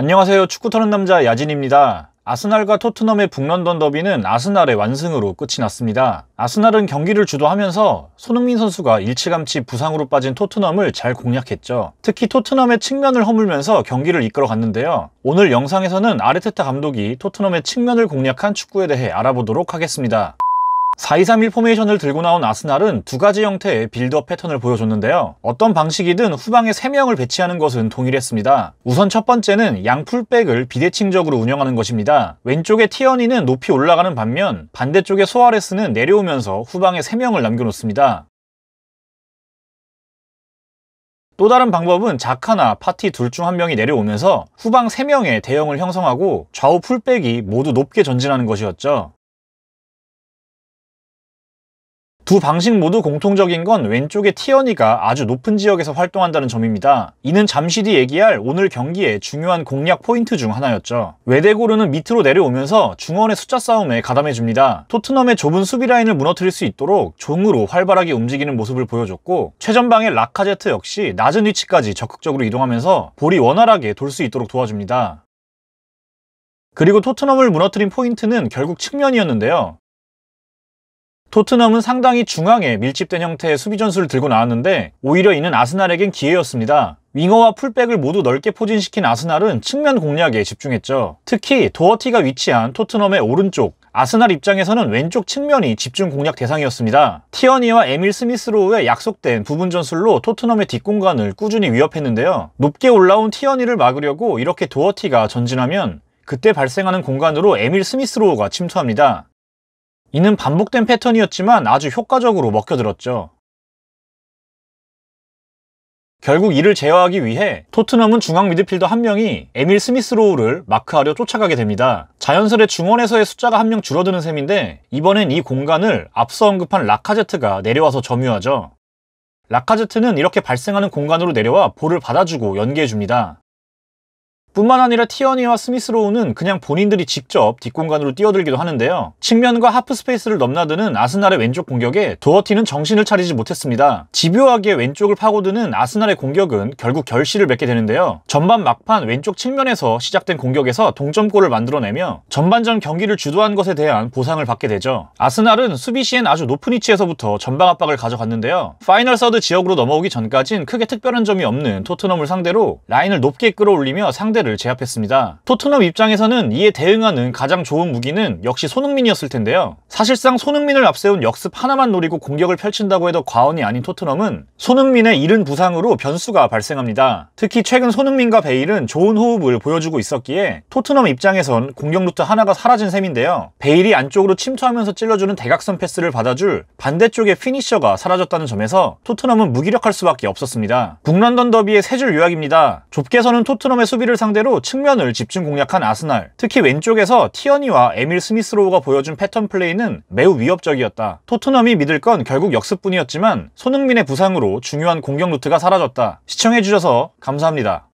안녕하세요. 축구 터는 남자 야진입니다. 아스날과 토트넘의 북런던 더비는 아스날의 완승으로 끝이 났습니다. 아스날은 경기를 주도하면서 손흥민 선수가 일찌감치 부상으로 빠진 토트넘을 잘 공략했죠. 특히 토트넘의 측면을 허물면서 경기를 이끌어갔는데요. 오늘 영상에서는 아르테타 감독이 토트넘의 측면을 공략한 축구에 대해 알아보도록 하겠습니다. 4-2-3-1 포메이션을 들고 나온 아스날은 두 가지 형태의 빌드업 패턴을 보여줬는데요. 어떤 방식이든 후방에 3명을 배치하는 것은 동일했습니다. 우선 첫 번째는 양 풀백을 비대칭적으로 운영하는 것입니다. 왼쪽의 티어니는 높이 올라가는 반면 반대쪽의 소아레스는 내려오면서 후방에 3명을 남겨놓습니다. 또 다른 방법은 자카나 파티 둘 중 한 명이 내려오면서 후방 3명의 대형을 형성하고 좌우 풀백이 모두 높게 전진하는 것이었죠. 두 방식 모두 공통적인 건 왼쪽의 티어니가 아주 높은 지역에서 활동한다는 점입니다. 이는 잠시 뒤 얘기할 오늘 경기의 중요한 공략 포인트 중 하나였죠. 외대고르는 밑으로 내려오면서 중원의 숫자 싸움에 가담해줍니다. 토트넘의 좁은 수비 라인을 무너뜨릴 수 있도록 종으로 활발하게 움직이는 모습을 보여줬고 최전방의 라카제트 역시 낮은 위치까지 적극적으로 이동하면서 볼이 원활하게 돌 수 있도록 도와줍니다. 그리고 토트넘을 무너뜨린 포인트는 결국 측면이었는데요. 토트넘은 상당히 중앙에 밀집된 형태의 수비 전술을 들고 나왔는데 오히려 이는 아스날에겐 기회였습니다. 윙어와 풀백을 모두 넓게 포진시킨 아스날은 측면 공략에 집중했죠. 특히 도어티가 위치한 토트넘의 오른쪽, 아스날 입장에서는 왼쪽 측면이 집중 공략 대상이었습니다. 티어니와 에밀 스미스로우의 약속된 부분 전술로 토트넘의 뒷공간을 꾸준히 위협했는데요. 높게 올라온 티어니를 막으려고 이렇게 도어티가 전진하면 그때 발생하는 공간으로 에밀 스미스로우가 침투합니다. 이는 반복된 패턴이었지만 아주 효과적으로 먹혀들었죠. 결국 이를 제어하기 위해 토트넘은 중앙 미드필더 한 명이 에밀 스미스 로우를 마크하려 쫓아가게 됩니다. 자연스레 중원에서의 숫자가 한 명 줄어드는 셈인데 이번엔 이 공간을 앞서 언급한 라카제트가 내려와서 점유하죠. 라카제트는 이렇게 발생하는 공간으로 내려와 볼을 받아주고 연계해줍니다. 뿐만 아니라 티어니와 스미스로우는 그냥 본인들이 직접 뒷공간으로 뛰어들기도 하는데요. 측면과 하프 스페이스를 넘나드는 아스날의 왼쪽 공격에 도어티는 정신을 차리지 못했습니다. 집요하게 왼쪽을 파고드는 아스날의 공격은 결국 결실을 맺게 되는데요. 전반 막판 왼쪽 측면에서 시작된 공격에서 동점골을 만들어내며 전반전 경기를 주도한 것에 대한 보상을 받게 되죠. 아스날은 수비 시엔 아주 높은 위치에서부터 전방 압박을 가져갔는데요. 파이널 서드 지역으로 넘어오기 전까진 크게 특별한 점이 없는 토트넘을 상대로 라인을 높게 끌어올리며 상대를 레스를 제압했습니다. 토트넘 입장에서는 이에 대응하는 가장 좋은 무기는 역시 손흥민이었을 텐데요. 사실상 손흥민을 앞세운 역습 하나만 노리고 공격을 펼친다고 해도 과언이 아닌 토트넘은 손흥민의 이른 부상으로 변수가 발생합니다. 특히 최근 손흥민과 베일은 좋은 호흡을 보여주고 있었기에 토트넘 입장에선 공격 루트 하나가 사라진 셈인데요. 베일이 안쪽으로 침투하면서 찔러주는 대각선 패스를 받아줄 반대쪽의 피니셔가 사라졌다는 점에서 토트넘은 무기력할 수밖에 없었습니다. 북런던 더비의 세 줄 요약입니다. 좁게서는 토트넘의 수비를 상대 상대로 측면을 집중 공략한 아스날. 특히 왼쪽에서 티어니와 에밀 스미스로우가 보여준 패턴 플레이는 매우 위협적이었다. 토트넘이 믿을 건 결국 역습뿐이었지만 손흥민의 부상으로 중요한 공격 루트가 사라졌다. 시청해주셔서 감사합니다.